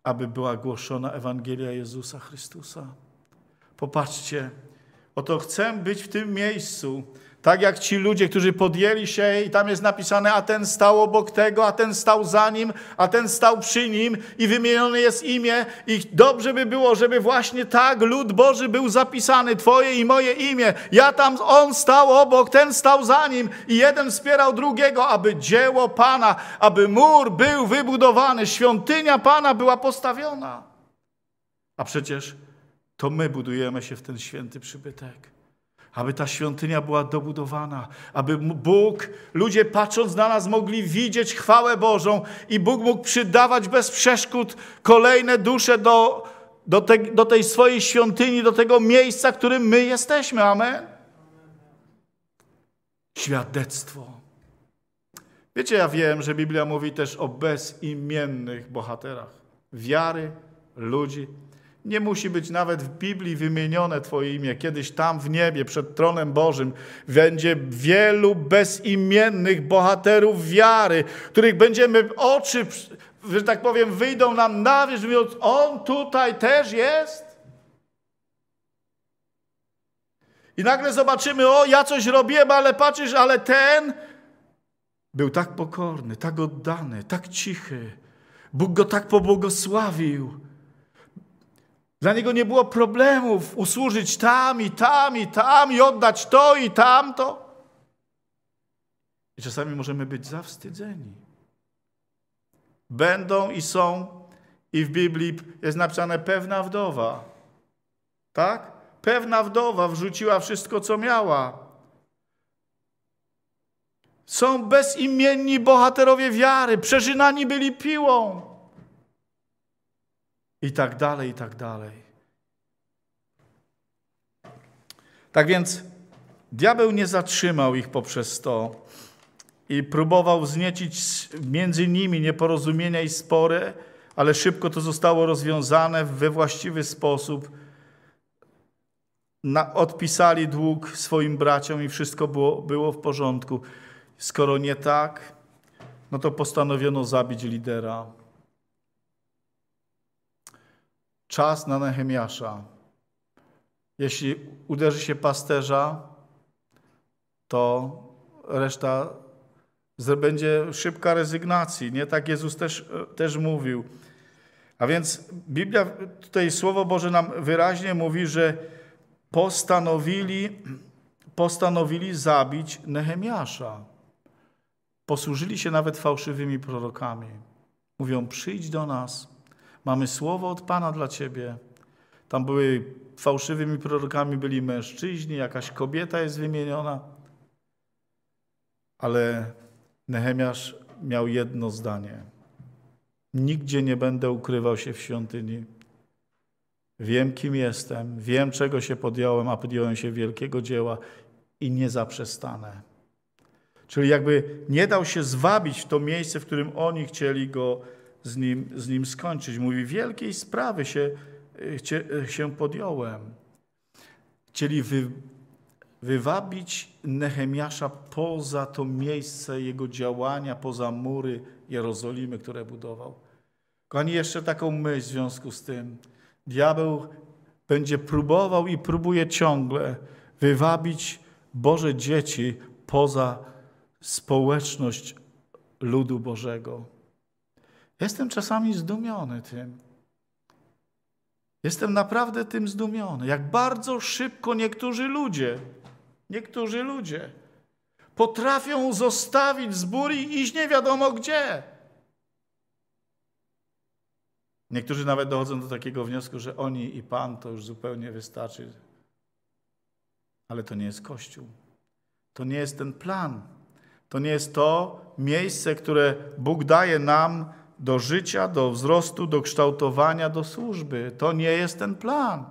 A: aby była głoszona Ewangelia Jezusa Chrystusa. Popatrzcie, oto chcę być w tym miejscu, tak jak ci ludzie, którzy podjęli się i tam jest napisane, a ten stał obok tego, a ten stał za nim, a ten stał przy nim i wymienione jest imię i dobrze by było, żeby właśnie tak lud Boży był zapisany, twoje i moje imię. Ja tam, on stał obok, ten stał za nim i jeden wspierał drugiego, aby dzieło Pana, aby mur był wybudowany, świątynia Pana była postawiona. A przecież to my budujemy się w ten święty przybytek aby ta świątynia była dobudowana, aby Bóg, ludzie patrząc na nas, mogli widzieć chwałę Bożą i Bóg mógł przydawać bez przeszkód kolejne dusze do, do, te, do tej swojej świątyni, do tego miejsca, którym my jesteśmy. Amen. Świadectwo. Wiecie, ja wiem, że Biblia mówi też o bezimiennych bohaterach wiary ludzi nie musi być nawet w Biblii wymienione Twoje imię. Kiedyś tam w niebie, przed tronem Bożym, będzie wielu bezimiennych bohaterów wiary, których będziemy oczy, że tak powiem, wyjdą nam na wierzch, mówiąc: On tutaj też jest. I nagle zobaczymy: O, ja coś robiłem, ale patrzysz, ale ten był tak pokorny, tak oddany, tak cichy. Bóg go tak pobłogosławił. Dla niego nie było problemów usłużyć tam i tam i tam i oddać to i tamto. I czasami możemy być zawstydzeni. Będą i są, i w Biblii jest napisane pewna wdowa. Tak? Pewna wdowa wrzuciła wszystko, co miała. Są bezimienni bohaterowie wiary, przeżynani byli piłą i tak dalej, i tak dalej. Tak więc diabeł nie zatrzymał ich poprzez to i próbował zniecić między nimi nieporozumienia i spory, ale szybko to zostało rozwiązane we właściwy sposób. Na, odpisali dług swoim braciom i wszystko było, było w porządku. Skoro nie tak, no to postanowiono zabić lidera. czas na Nehemiasza. Jeśli uderzy się pasterza, to reszta będzie szybka rezygnacji. Nie tak Jezus też, też mówił. A więc Biblia, tutaj Słowo Boże nam wyraźnie mówi, że postanowili, postanowili zabić Nehemiasza. Posłużyli się nawet fałszywymi prorokami. Mówią: przyjdź do nas, Mamy słowo od Pana dla ciebie. Tam były fałszywymi prorokami byli mężczyźni, jakaś kobieta jest wymieniona. Ale Nehemiasz miał jedno zdanie. Nigdzie nie będę ukrywał się w świątyni. Wiem, kim jestem, wiem, czego się podjąłem, a podjąłem się wielkiego dzieła i nie zaprzestanę. Czyli jakby nie dał się zwabić w to miejsce, w którym oni chcieli go z nim, z nim skończyć. Mówi, wielkiej sprawy się, e, e, się podjąłem. Chcieli wy, wywabić Nehemiasza poza to miejsce jego działania, poza mury Jerozolimy, które budował. Kochani, jeszcze taką myśl w związku z tym. Diabeł będzie próbował i próbuje ciągle wywabić Boże dzieci poza społeczność ludu Bożego. Jestem czasami zdumiony tym. Jestem naprawdę tym zdumiony, jak bardzo szybko niektórzy ludzie, niektórzy ludzie potrafią zostawić zbór i iść nie wiadomo gdzie. Niektórzy nawet dochodzą do takiego wniosku, że oni i Pan to już zupełnie wystarczy. Ale to nie jest Kościół. To nie jest ten plan. To nie jest to miejsce, które Bóg daje nam do życia, do wzrostu, do kształtowania, do służby. To nie jest ten plan.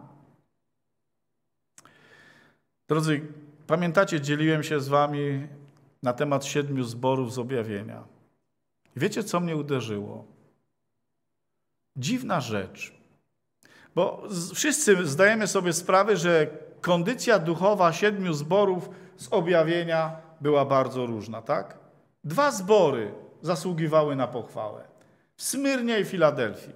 A: Drodzy, pamiętacie, dzieliłem się z Wami na temat siedmiu zborów z objawienia. Wiecie, co mnie uderzyło? Dziwna rzecz. Bo wszyscy zdajemy sobie sprawę, że kondycja duchowa siedmiu zborów z objawienia była bardzo różna, tak? Dwa zbory zasługiwały na pochwałę w Smyrnie i Filadelfii.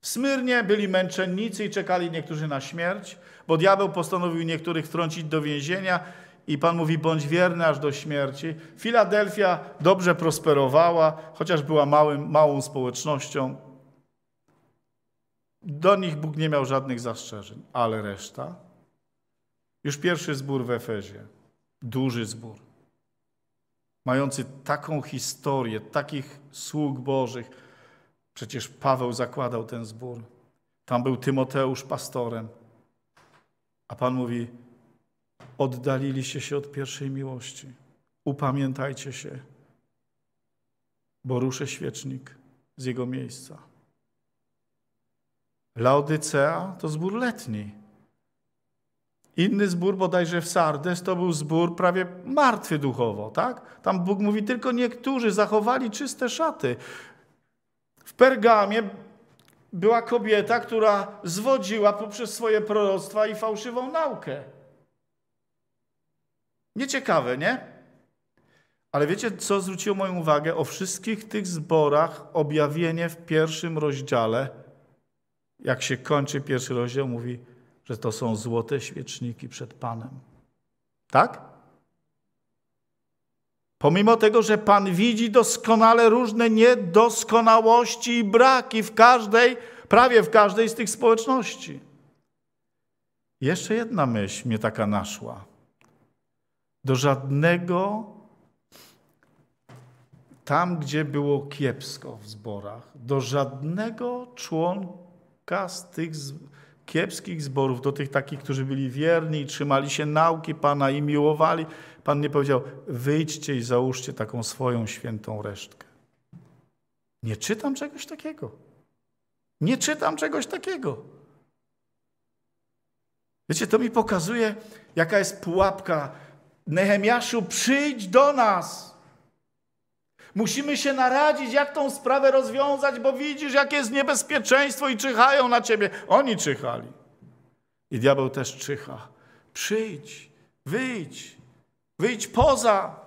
A: W Smyrnie byli męczennicy i czekali niektórzy na śmierć, bo diabeł postanowił niektórych wtrącić do więzienia i Pan mówi, bądź wierny aż do śmierci. Filadelfia dobrze prosperowała, chociaż była małym, małą społecznością. Do nich Bóg nie miał żadnych zastrzeżeń, ale reszta. Już pierwszy zbór w Efezie, duży zbór mający taką historię, takich sług Bożych. Przecież Paweł zakładał ten zbór. Tam był Tymoteusz pastorem. A Pan mówi: Oddaliliście się od pierwszej miłości. Upamiętajcie się, bo ruszę świecznik z jego miejsca. Laodycea to zbór letni. Inny zbór bodajże w Sardes to był zbór prawie martwy duchowo, tak? Tam Bóg mówi, tylko niektórzy zachowali czyste szaty. W Pergamie była kobieta, która zwodziła poprzez swoje proroctwa i fałszywą naukę. Nieciekawe, nie? Ale wiecie, co zwróciło moją uwagę? O wszystkich tych zborach objawienie w pierwszym rozdziale, jak się kończy pierwszy rozdział, mówi – że to są złote świeczniki przed Panem. Tak? Pomimo tego, że Pan widzi doskonale różne niedoskonałości i braki w każdej, prawie w każdej z tych społeczności. Jeszcze jedna myśl mnie taka naszła. Do żadnego tam, gdzie było kiepsko w zborach, do żadnego członka z tych zborów kiepskich zborów, do tych takich, którzy byli wierni i trzymali się nauki Pana i miłowali, Pan nie powiedział, wyjdźcie i załóżcie taką swoją świętą resztkę. Nie czytam czegoś takiego. Nie czytam czegoś takiego. Wiecie, to mi pokazuje, jaka jest pułapka. Nehemiaszu, przyjdź do nas. Musimy się naradzić, jak tą sprawę rozwiązać, bo widzisz, jakie jest niebezpieczeństwo i czyhają na ciebie. Oni czyhali. I diabeł też czyha. Przyjdź, wyjdź, wyjdź poza.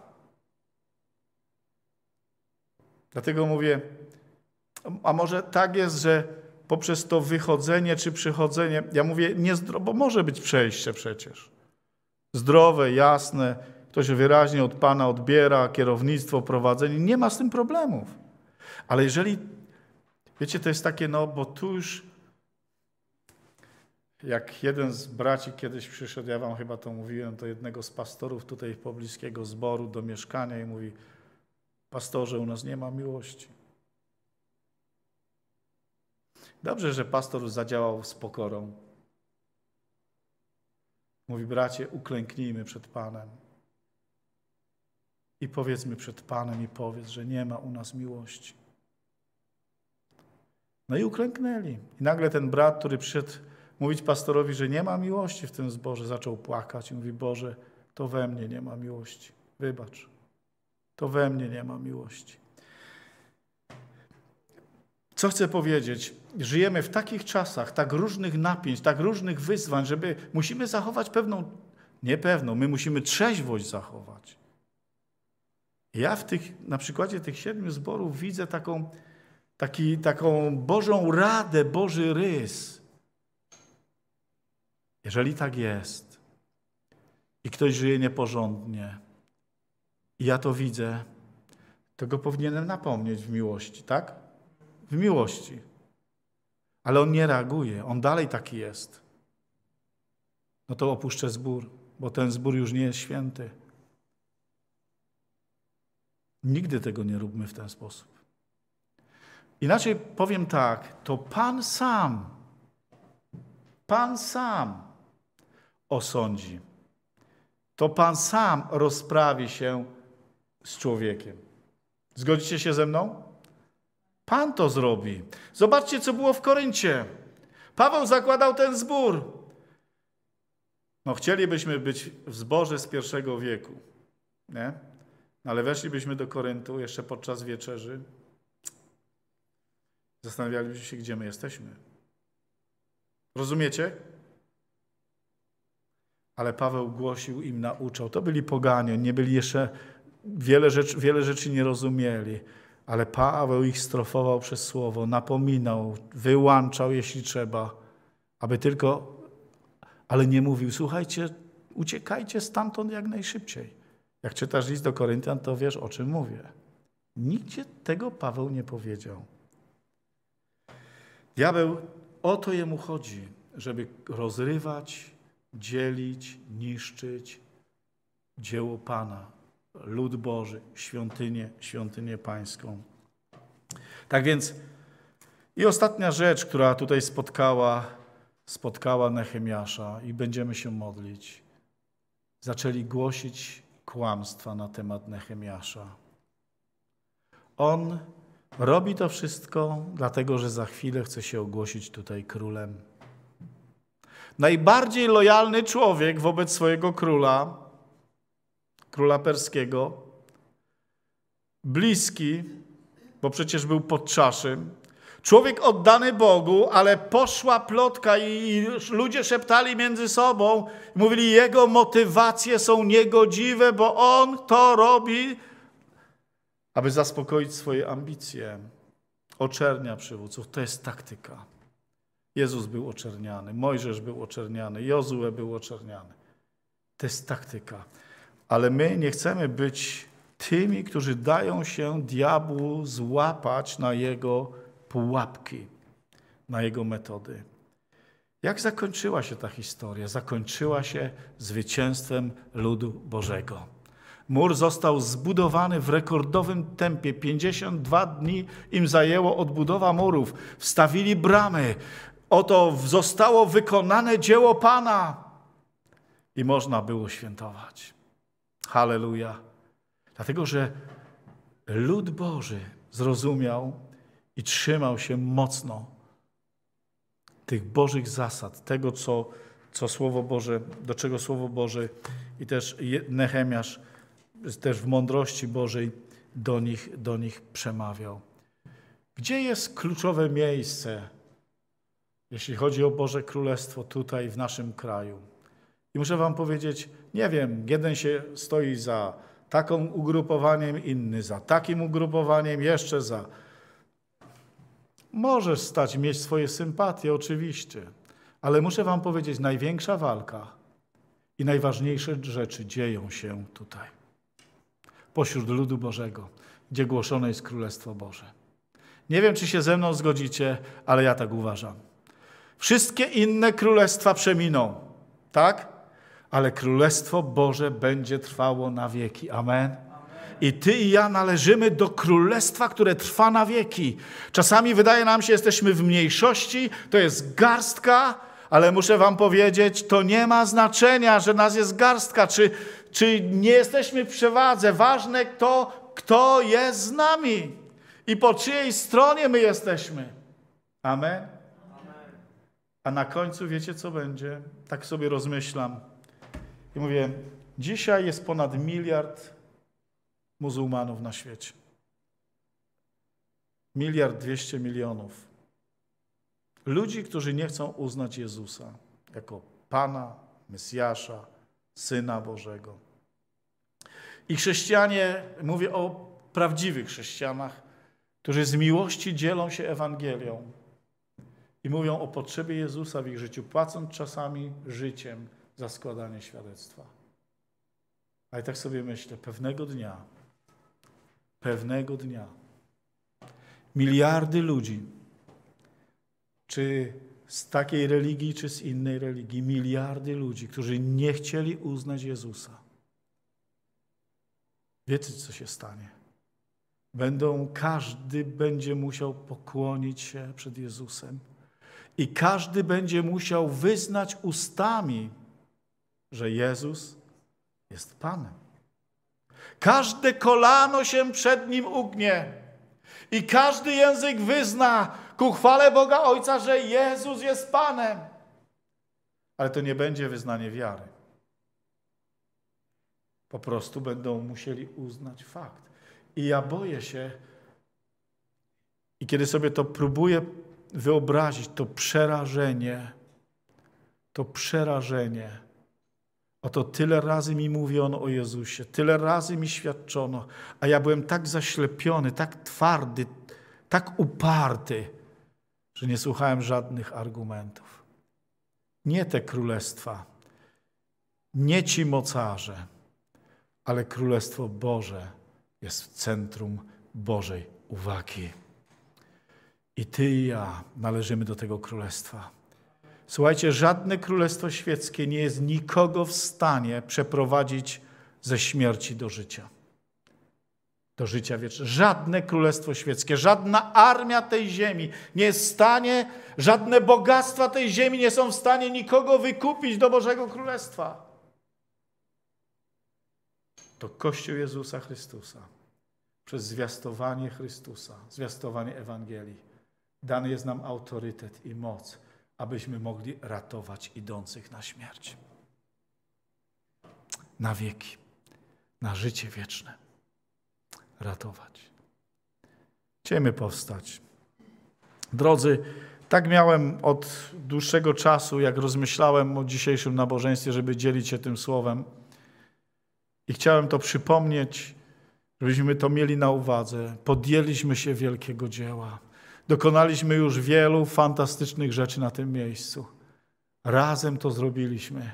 A: Dlatego mówię, a może tak jest, że poprzez to wychodzenie czy przychodzenie, ja mówię, nie, bo może być przejście przecież. Zdrowe, jasne, to się wyraźnie od Pana odbiera, kierownictwo, prowadzenie. Nie ma z tym problemów. Ale jeżeli, wiecie, to jest takie, no bo tu już, jak jeden z braci kiedyś przyszedł, ja wam chyba to mówiłem, do jednego z pastorów tutaj pobliskiego zboru, do mieszkania i mówi, pastorze, u nas nie ma miłości. Dobrze, że pastor zadziałał z pokorą. Mówi, bracie, uklęknijmy przed Panem i powiedzmy przed Panem i powiedz, że nie ma u nas miłości. No i uklęknęli. I nagle ten brat, który przyszedł mówić pastorowi, że nie ma miłości w tym zborze, zaczął płakać i mówi, Boże, to we mnie nie ma miłości. Wybacz. To we mnie nie ma miłości. Co chcę powiedzieć? Żyjemy w takich czasach, tak różnych napięć, tak różnych wyzwań, żeby musimy zachować pewną, nie pewną, my musimy trzeźwość zachować. Ja w tych, na przykładzie tych siedmiu zborów widzę taką, taki, taką Bożą radę, Boży rys. Jeżeli tak jest i ktoś żyje nieporządnie, i ja to widzę, to go powinienem napomnieć w miłości, tak? W miłości. Ale on nie reaguje, on dalej taki jest. No to opuszczę zbór, bo ten zbór już nie jest święty. Nigdy tego nie róbmy w ten sposób. Inaczej powiem tak, to Pan sam, Pan sam osądzi. To Pan sam rozprawi się z człowiekiem. Zgodzicie się ze mną? Pan to zrobi. Zobaczcie, co było w Koryncie. Paweł zakładał ten zbór. No, chcielibyśmy być w zborze z pierwszego wieku. Nie? Ale weszlibyśmy do Koryntu jeszcze podczas wieczerzy. Zastanawialibyśmy się, gdzie my jesteśmy. Rozumiecie? Ale Paweł głosił im, nauczał. To byli poganie, nie byli jeszcze, wiele, rzeczy, wiele rzeczy nie rozumieli. Ale Paweł ich strofował przez słowo, napominał, wyłączał, jeśli trzeba, aby tylko, ale nie mówił, słuchajcie, uciekajcie stamtąd jak najszybciej. Jak czytasz list do Koryntian, to wiesz, o czym mówię. Nigdzie tego Paweł nie powiedział. Diabeł, o to jemu chodzi, żeby rozrywać, dzielić, niszczyć dzieło Pana, lud Boży, świątynię, świątynię pańską. Tak więc i ostatnia rzecz, która tutaj spotkała, spotkała Nehemiasza i będziemy się modlić. Zaczęli głosić kłamstwa na temat Nehemiasza. On robi to wszystko, dlatego że za chwilę chce się ogłosić tutaj królem. Najbardziej lojalny człowiek wobec swojego króla, króla perskiego, bliski, bo przecież był czaszym, Człowiek oddany Bogu, ale poszła plotka i, ludzie szeptali między sobą, mówili, jego motywacje są niegodziwe, bo on to robi, aby zaspokoić swoje ambicje. Oczernia przywódców, to jest taktyka. Jezus był oczerniany, Mojżesz był oczerniany, Jozue był oczerniany. To jest taktyka. Ale my nie chcemy być tymi, którzy dają się diabłu złapać na jego pułapki na jego metody. Jak zakończyła się ta historia? Zakończyła się zwycięstwem ludu Bożego. Mur został zbudowany w rekordowym tempie. 52 dni im zajęło odbudowa murów. Wstawili bramy. Oto zostało wykonane dzieło Pana. I można było świętować. Halleluja. Dlatego, że lud Boży zrozumiał, i trzymał się mocno tych Bożych zasad, tego, co, co Słowo Boże, do czego Słowo Boże i też Nehemiasz też w mądrości Bożej do nich, do nich przemawiał. Gdzie jest kluczowe miejsce, jeśli chodzi o Boże Królestwo tutaj w naszym kraju? I muszę wam powiedzieć, nie wiem, jeden się stoi za taką ugrupowaniem, inny za takim ugrupowaniem, jeszcze za Możesz stać, mieć swoje sympatie, oczywiście, ale muszę Wam powiedzieć, największa walka i najważniejsze rzeczy dzieją się tutaj, pośród ludu Bożego, gdzie głoszone jest Królestwo Boże. Nie wiem, czy się ze mną zgodzicie, ale ja tak uważam. Wszystkie inne królestwa przeminą, tak? Ale Królestwo Boże będzie trwało na wieki. Amen i ty i ja należymy do królestwa, które trwa na wieki. Czasami wydaje nam się, jesteśmy w mniejszości, to jest garstka, ale muszę wam powiedzieć, to nie ma znaczenia, że nas jest garstka, czy, czy nie jesteśmy w przewadze. Ważne to, kto jest z nami i po czyjej stronie my jesteśmy. Amen. A na końcu wiecie, co będzie? Tak sobie rozmyślam. I mówię, dzisiaj jest ponad miliard muzułmanów na świecie. Miliard dwieście milionów ludzi, którzy nie chcą uznać Jezusa jako Pana, Mesjasza, Syna Bożego. I chrześcijanie, mówię o prawdziwych chrześcijanach, którzy z miłości dzielą się Ewangelią i mówią o potrzebie Jezusa w ich życiu, płacąc czasami życiem za składanie świadectwa. A i tak sobie myślę, pewnego dnia pewnego dnia miliardy ludzi, czy z takiej religii, czy z innej religii, miliardy ludzi, którzy nie chcieli uznać Jezusa. Wiecie, co się stanie. Będą, każdy będzie musiał pokłonić się przed Jezusem i każdy będzie musiał wyznać ustami, że Jezus jest Panem. Każde kolano się przed Nim ugnie i każdy język wyzna ku chwale Boga Ojca, że Jezus jest Panem. Ale to nie będzie wyznanie wiary. Po prostu będą musieli uznać fakt. I ja boję się, i kiedy sobie to próbuję wyobrazić, to przerażenie, to przerażenie, Oto tyle razy mi mówiono o Jezusie, tyle razy mi świadczono, a ja byłem tak zaślepiony, tak twardy, tak uparty, że nie słuchałem żadnych argumentów. Nie te królestwa, nie ci mocarze, ale Królestwo Boże jest w centrum Bożej uwagi. I ty i ja należymy do tego Królestwa. Słuchajcie, żadne królestwo świeckie nie jest nikogo w stanie przeprowadzić ze śmierci do życia. Do życia wiecznego. Żadne królestwo świeckie, żadna armia tej ziemi nie jest w stanie, żadne bogactwa tej ziemi nie są w stanie nikogo wykupić do Bożego Królestwa. To Kościół Jezusa Chrystusa przez zwiastowanie Chrystusa, zwiastowanie Ewangelii. Dany jest nam autorytet i moc abyśmy mogli ratować idących na śmierć. Na wieki, na życie wieczne. Ratować. Chcemy powstać. Drodzy, tak miałem od dłuższego czasu, jak rozmyślałem o dzisiejszym nabożeństwie, żeby dzielić się tym słowem. I chciałem to przypomnieć, żebyśmy to mieli na uwadze. Podjęliśmy się wielkiego dzieła. Dokonaliśmy już wielu fantastycznych rzeczy na tym miejscu. Razem to zrobiliśmy.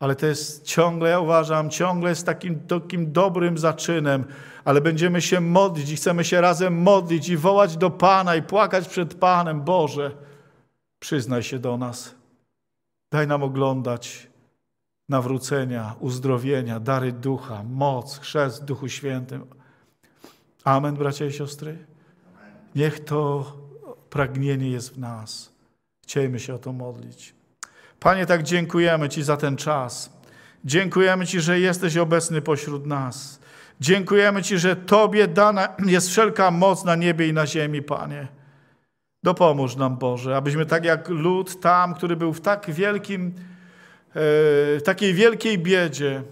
A: Ale to jest ciągle, ja uważam, ciągle jest takim, takim dobrym zaczynem, ale będziemy się modlić i chcemy się razem modlić i wołać do Pana i płakać przed Panem. Boże, przyznaj się do nas. Daj nam oglądać nawrócenia, uzdrowienia, dary ducha, moc, chrzest w Duchu Świętym. Amen, bracia i siostry. Niech to pragnienie jest w nas. Chciejmy się o to modlić. Panie, tak dziękujemy Ci za ten czas. Dziękujemy Ci, że jesteś obecny pośród nas. Dziękujemy Ci, że Tobie dana jest wszelka moc na niebie i na ziemi, Panie. Dopomóż nam, Boże, abyśmy tak jak lud tam, który był w tak wielkim, e, w takiej wielkiej biedzie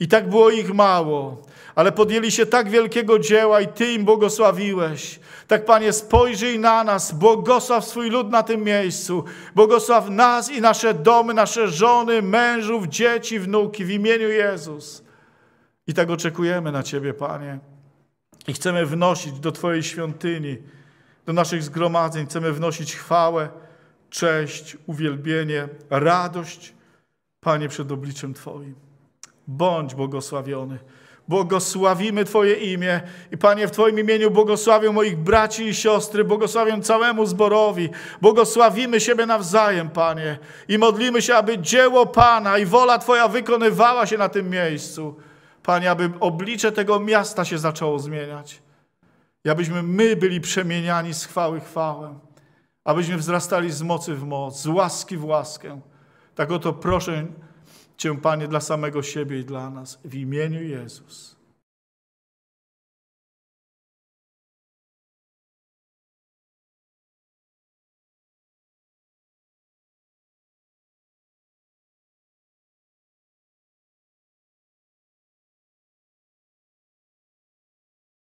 A: i tak było ich mało, ale podjęli się tak wielkiego dzieła i Ty im błogosławiłeś. Tak, Panie, spojrzyj na nas, błogosław swój lud na tym miejscu, błogosław nas i nasze domy, nasze żony, mężów, dzieci, wnuki w imieniu Jezus. I tak oczekujemy na Ciebie, Panie. I chcemy wnosić do Twojej świątyni, do naszych zgromadzeń, chcemy wnosić chwałę, cześć, uwielbienie, radość, Panie, przed obliczem Twoim. Bądź błogosławiony. Błogosławimy Twoje imię i Panie, w Twoim imieniu błogosławię moich braci i siostry, błogosławię całemu zborowi, błogosławimy siebie nawzajem, Panie, i modlimy się, aby dzieło Pana i wola Twoja wykonywała się na tym miejscu. Panie, aby oblicze tego miasta się zaczęło zmieniać i abyśmy my byli przemieniani z chwały chwałę, abyśmy wzrastali z mocy w moc, z łaski w łaskę. Tak oto proszę Cię, Panie, dla samego siebie i dla nas. W imieniu Jezus.